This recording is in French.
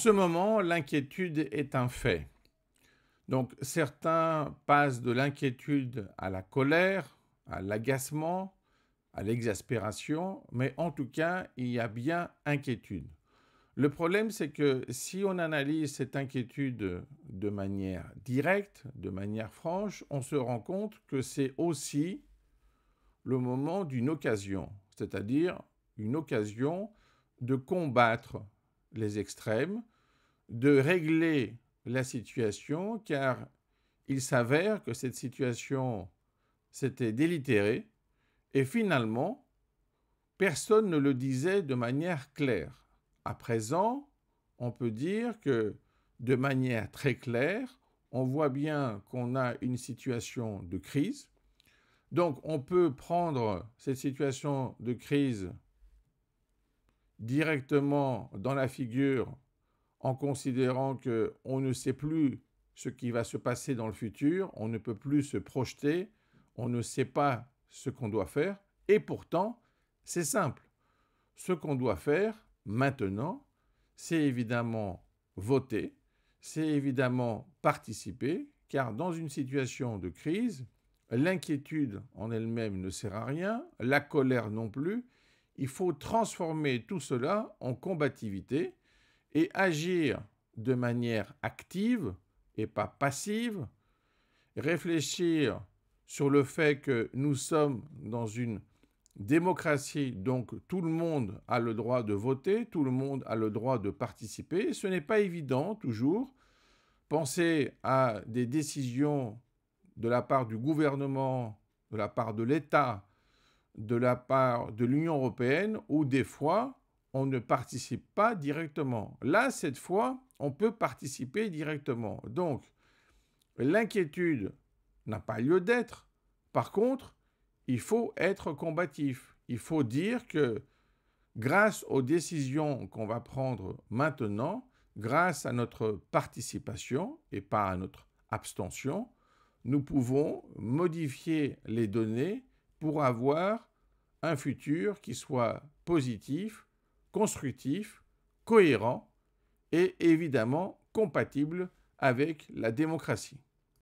ce moment, l'inquiétude est un fait. Donc certains passent de l'inquiétude à la colère, à l'agacement, à l'exaspération, mais en tout cas, il y a bien inquiétude. Le problème, c'est que si on analyse cette inquiétude de manière directe, de manière franche, on se rend compte que c'est aussi le moment d'une occasion, c'est-à-dire une occasion de combattre les extrêmes, de régler la situation, car il s'avère que cette situation s'était délitérée, et finalement, personne ne le disait de manière claire. À présent, on peut dire que de manière très claire, on voit bien qu'on a une situation de crise. Donc on peut prendre cette situation de crise directement dans la figure en considérant que on ne sait plus ce qui va se passer dans le futur, on ne peut plus se projeter, on ne sait pas ce qu'on doit faire, et pourtant, c'est simple. Ce qu'on doit faire maintenant, c'est évidemment voter, c'est évidemment participer, car dans une situation de crise, l'inquiétude en elle-même ne sert à rien, la colère non plus, il faut transformer tout cela en combativité et agir de manière active et pas passive, réfléchir sur le fait que nous sommes dans une démocratie, donc tout le monde a le droit de voter, tout le monde a le droit de participer. Ce n'est pas évident toujours. Penser à des décisions de la part du gouvernement, de la part de l'État, de la part de l'Union européenne ou des fois on ne participe pas directement. Là, cette fois, on peut participer directement. Donc, l'inquiétude n'a pas lieu d'être. Par contre, il faut être combatif. Il faut dire que grâce aux décisions qu'on va prendre maintenant, grâce à notre participation et pas à notre abstention, nous pouvons modifier les données pour avoir un futur qui soit positif, constructif, cohérent et évidemment compatible avec la démocratie.